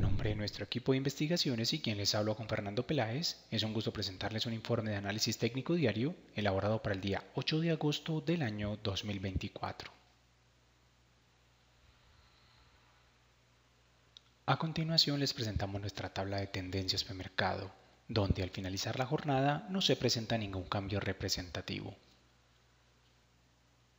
nombre de nuestro equipo de investigaciones y quien les hablo con Fernando Peláez, es un gusto presentarles un informe de análisis técnico diario elaborado para el día 8 de agosto del año 2024. A continuación les presentamos nuestra tabla de tendencias de mercado, donde al finalizar la jornada no se presenta ningún cambio representativo.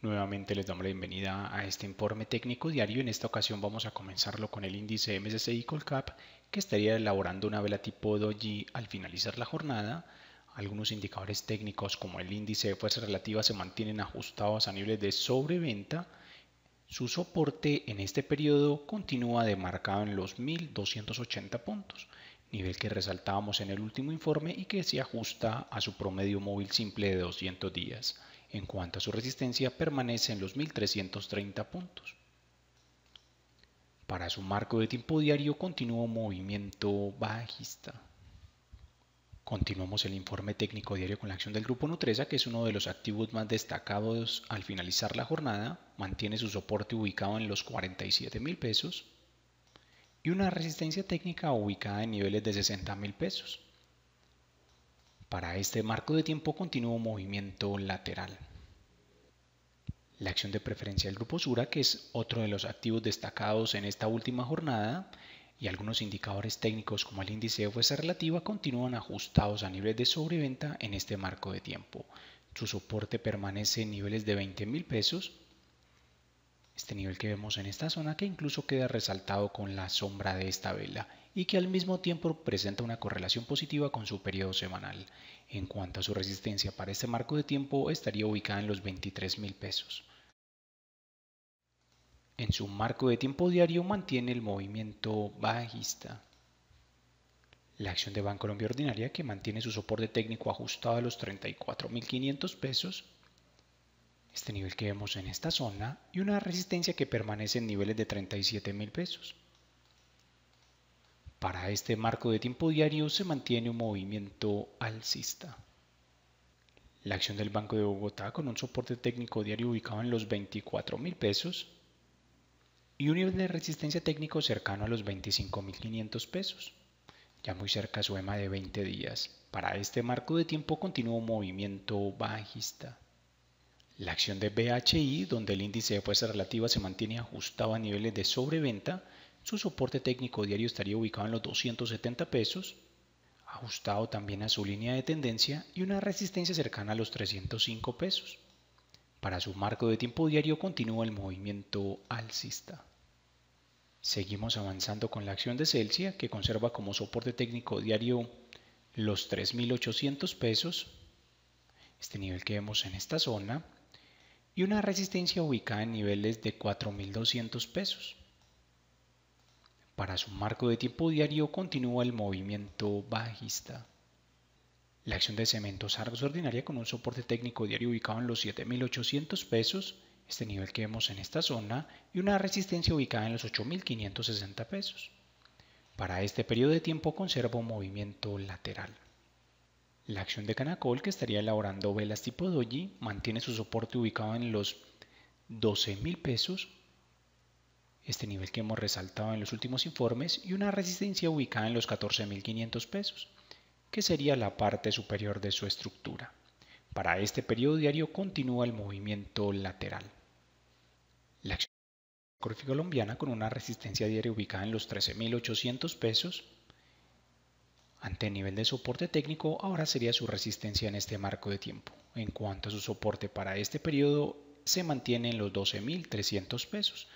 Nuevamente les damos la bienvenida a este informe técnico diario. En esta ocasión vamos a comenzarlo con el índice MSCI Colcap que estaría elaborando una vela tipo Doji al finalizar la jornada. Algunos indicadores técnicos como el índice de fuerza relativa se mantienen ajustados a niveles de sobreventa. Su soporte en este periodo continúa demarcado en los 1280 puntos, nivel que resaltábamos en el último informe y que se ajusta a su promedio móvil simple de 200 días. En cuanto a su resistencia, permanece en los 1330 puntos. Para su marco de tiempo diario, continuó movimiento bajista. Continuamos el informe técnico diario con la acción del Grupo Nutresa, que es uno de los activos más destacados al finalizar la jornada. Mantiene su soporte ubicado en los 47 mil pesos y una resistencia técnica ubicada en niveles de 60 mil pesos. Para este marco de tiempo continuo movimiento lateral. La acción de preferencia del grupo Sura, que es otro de los activos destacados en esta última jornada, y algunos indicadores técnicos como el índice de fuerza relativa continúan ajustados a niveles de sobreventa en este marco de tiempo. Su soporte permanece en niveles de 20 mil pesos este nivel que vemos en esta zona que incluso queda resaltado con la sombra de esta vela y que al mismo tiempo presenta una correlación positiva con su periodo semanal. En cuanto a su resistencia para este marco de tiempo estaría ubicada en los 23 pesos. En su marco de tiempo diario mantiene el movimiento bajista. La acción de banco Colombia Ordinaria que mantiene su soporte técnico ajustado a los 34.500 pesos este nivel que vemos en esta zona y una resistencia que permanece en niveles de 37 mil pesos. Para este marco de tiempo diario se mantiene un movimiento alcista. La acción del Banco de Bogotá con un soporte técnico diario ubicado en los 24 mil pesos y un nivel de resistencia técnico cercano a los 25 mil 500 pesos, ya muy cerca e a su EMA de 20 días. Para este marco de tiempo continúa un movimiento bajista. La acción de BHI, donde el índice de fuerza relativa se mantiene ajustado a niveles de sobreventa, su soporte técnico diario estaría ubicado en los 270 pesos, ajustado también a su línea de tendencia y una resistencia cercana a los 305 pesos. Para su marco de tiempo diario continúa el movimiento alcista. Seguimos avanzando con la acción de Celsia, que conserva como soporte técnico diario los 3.800 pesos, este nivel que vemos en esta zona, y una resistencia ubicada en niveles de 4.200 pesos. Para su marco de tiempo diario continúa el movimiento bajista. La acción de cementos Argos ordinaria con un soporte técnico diario ubicado en los 7.800 pesos, este nivel que vemos en esta zona, y una resistencia ubicada en los 8.560 pesos. Para este periodo de tiempo conserva movimiento lateral. La acción de Canacol, que estaría elaborando velas tipo doji, mantiene su soporte ubicado en los $12,000 pesos, este nivel que hemos resaltado en los últimos informes, y una resistencia ubicada en los $14,500 pesos, que sería la parte superior de su estructura. Para este periodo diario continúa el movimiento lateral. La acción de colombiana con una resistencia diaria ubicada en los 13.800 pesos, ante el nivel de soporte técnico, ahora sería su resistencia en este marco de tiempo. En cuanto a su soporte para este periodo, se mantiene en los 12.300 pesos,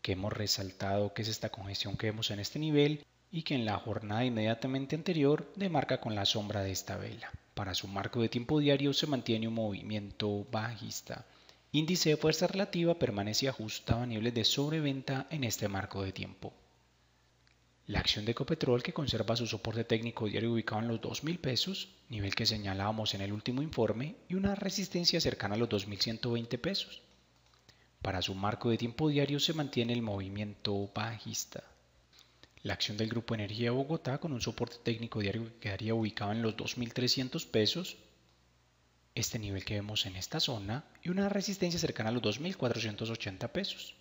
que hemos resaltado que es esta congestión que vemos en este nivel y que en la jornada inmediatamente anterior demarca con la sombra de esta vela. Para su marco de tiempo diario se mantiene un movimiento bajista. Índice de fuerza relativa permanece ajustado a niveles de sobreventa en este marco de tiempo. La acción de Ecopetrol, que conserva su soporte técnico diario ubicado en los 2.000 pesos, nivel que señalábamos en el último informe, y una resistencia cercana a los 2.120 pesos. Para su marco de tiempo diario se mantiene el movimiento bajista. La acción del Grupo Energía Bogotá, con un soporte técnico diario que quedaría ubicado en los 2.300 pesos, este nivel que vemos en esta zona, y una resistencia cercana a los 2.480 pesos.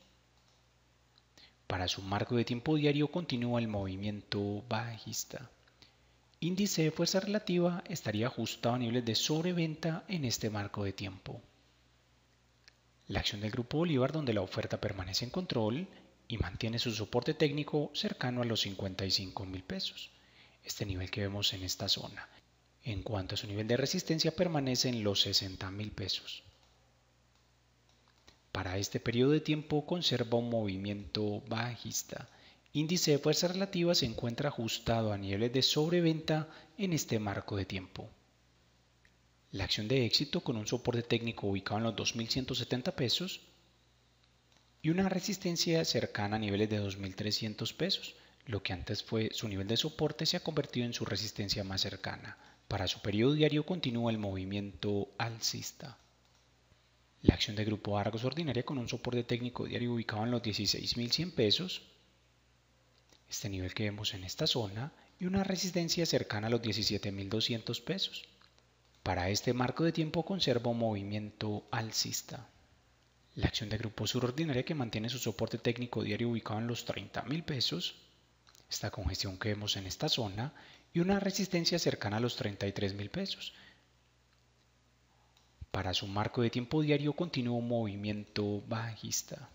Para su marco de tiempo diario continúa el movimiento bajista. Índice de fuerza relativa estaría ajustado a niveles de sobreventa en este marco de tiempo. La acción del grupo Bolívar donde la oferta permanece en control y mantiene su soporte técnico cercano a los 55 mil pesos, este nivel que vemos en esta zona. En cuanto a su nivel de resistencia permanece en los 60 mil pesos. Para este periodo de tiempo conserva un movimiento bajista. Índice de fuerza relativa se encuentra ajustado a niveles de sobreventa en este marco de tiempo. La acción de éxito con un soporte técnico ubicado en los 2.170 pesos y una resistencia cercana a niveles de 2.300 pesos. Lo que antes fue su nivel de soporte se ha convertido en su resistencia más cercana. Para su periodo diario continúa el movimiento alcista. La acción de grupo Argos ordinaria con un soporte técnico diario ubicado en los 16.100 pesos, este nivel que vemos en esta zona, y una resistencia cercana a los 17.200 pesos. Para este marco de tiempo conservo movimiento alcista. La acción de grupo sur ordinaria que mantiene su soporte técnico diario ubicado en los 30.000 pesos, esta congestión que vemos en esta zona y una resistencia cercana a los $33,000. pesos, para su marco de tiempo diario un movimiento bajista.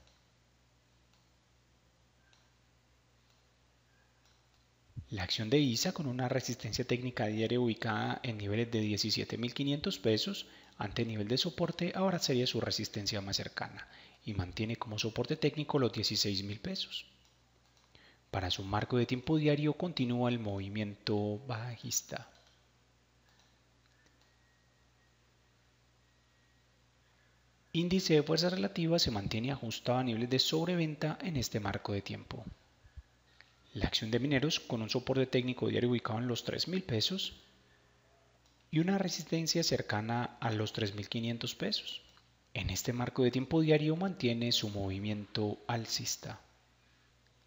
La acción de ISA con una resistencia técnica diaria ubicada en niveles de 17.500 pesos ante nivel de soporte ahora sería su resistencia más cercana y mantiene como soporte técnico los 16.000 pesos. Para su marco de tiempo diario continúa el movimiento bajista. índice de fuerza relativa se mantiene ajustado a niveles de sobreventa en este marco de tiempo. La acción de mineros con un soporte técnico diario ubicado en los 3.000 pesos y una resistencia cercana a los 3.500 pesos. En este marco de tiempo diario mantiene su movimiento alcista.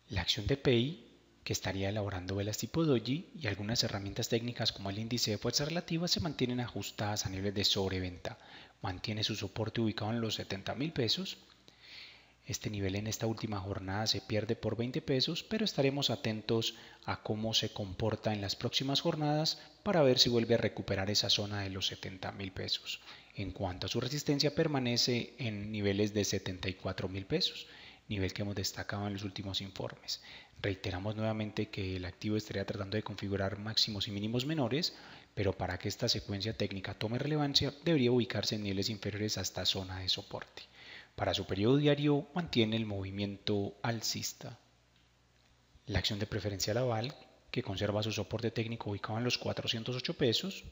La acción de PI que estaría elaborando velas tipo doji y algunas herramientas técnicas como el índice de fuerza relativa se mantienen ajustadas a niveles de sobreventa. Mantiene su soporte ubicado en los 70 mil pesos. Este nivel en esta última jornada se pierde por 20 pesos, pero estaremos atentos a cómo se comporta en las próximas jornadas para ver si vuelve a recuperar esa zona de los 70 mil pesos. En cuanto a su resistencia, permanece en niveles de 74 mil pesos nivel que hemos destacado en los últimos informes. Reiteramos nuevamente que el activo estaría tratando de configurar máximos y mínimos menores, pero para que esta secuencia técnica tome relevancia debería ubicarse en niveles inferiores a esta zona de soporte. Para su periodo diario mantiene el movimiento alcista. La acción de Preferencia Laval, que conserva su soporte técnico ubicado en los 408 pesos,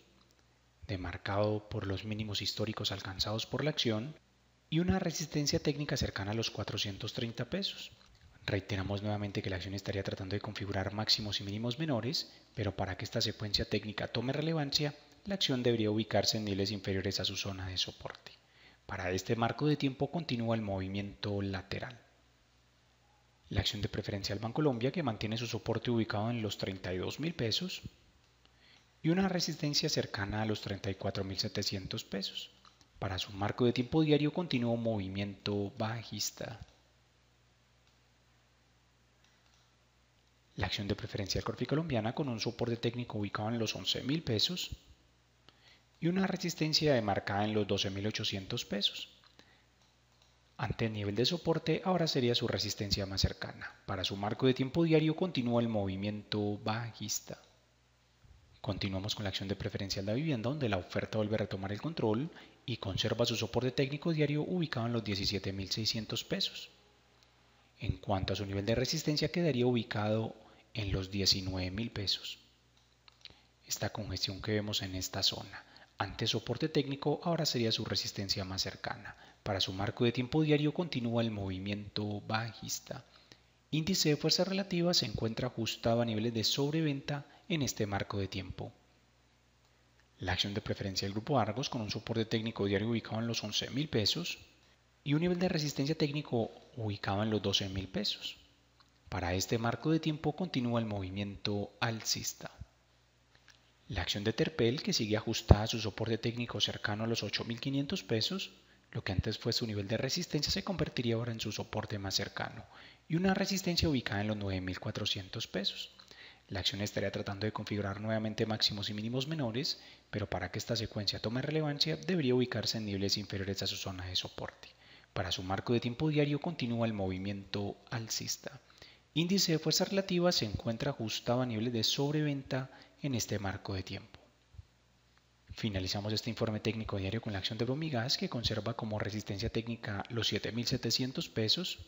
demarcado por los mínimos históricos alcanzados por la acción, y una resistencia técnica cercana a los 430 pesos. Reiteramos nuevamente que la acción estaría tratando de configurar máximos y mínimos menores, pero para que esta secuencia técnica tome relevancia, la acción debería ubicarse en niveles inferiores a su zona de soporte. Para este marco de tiempo continúa el movimiento lateral. La acción de preferencia al Colombia, que mantiene su soporte ubicado en los 32 mil pesos y una resistencia cercana a los 34 mil 700 pesos. Para su marco de tiempo diario continuó movimiento bajista. La acción de preferencia del Corfi colombiana con un soporte técnico ubicado en los 11.000 pesos y una resistencia demarcada en los 12.800 pesos. Ante el nivel de soporte ahora sería su resistencia más cercana. Para su marco de tiempo diario continúa el movimiento bajista. Continuamos con la acción de preferencia de la vivienda donde la oferta vuelve a retomar el control y conserva su soporte técnico diario ubicado en los 17.600 pesos. En cuanto a su nivel de resistencia quedaría ubicado en los 19.000 pesos. Esta congestión que vemos en esta zona, antes soporte técnico, ahora sería su resistencia más cercana. Para su marco de tiempo diario continúa el movimiento bajista. Índice de fuerza relativa se encuentra ajustado a niveles de sobreventa en este marco de tiempo la acción de preferencia del grupo Argos con un soporte técnico diario ubicado en los 11.000 pesos y un nivel de resistencia técnico ubicado en los 12.000 pesos. Para este marco de tiempo continúa el movimiento alcista. La acción de Terpel, que sigue ajustada a su soporte técnico cercano a los 8.500 pesos, lo que antes fue su nivel de resistencia se convertiría ahora en su soporte más cercano y una resistencia ubicada en los 9.400 pesos. La acción estaría tratando de configurar nuevamente máximos y mínimos menores, pero para que esta secuencia tome relevancia debería ubicarse en niveles inferiores a su zona de soporte. Para su marco de tiempo diario continúa el movimiento alcista. Índice de fuerza relativa se encuentra ajustado a niveles de sobreventa en este marco de tiempo. Finalizamos este informe técnico diario con la acción de Bromigas que conserva como resistencia técnica los 7.700 pesos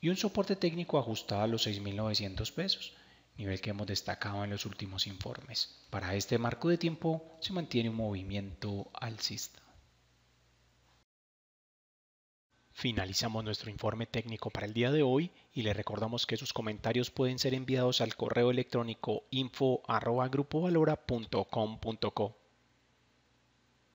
y un soporte técnico ajustado a los 6.900 pesos nivel que hemos destacado en los últimos informes. Para este marco de tiempo se mantiene un movimiento alcista. Finalizamos nuestro informe técnico para el día de hoy y le recordamos que sus comentarios pueden ser enviados al correo electrónico info.grupovalora.com.co.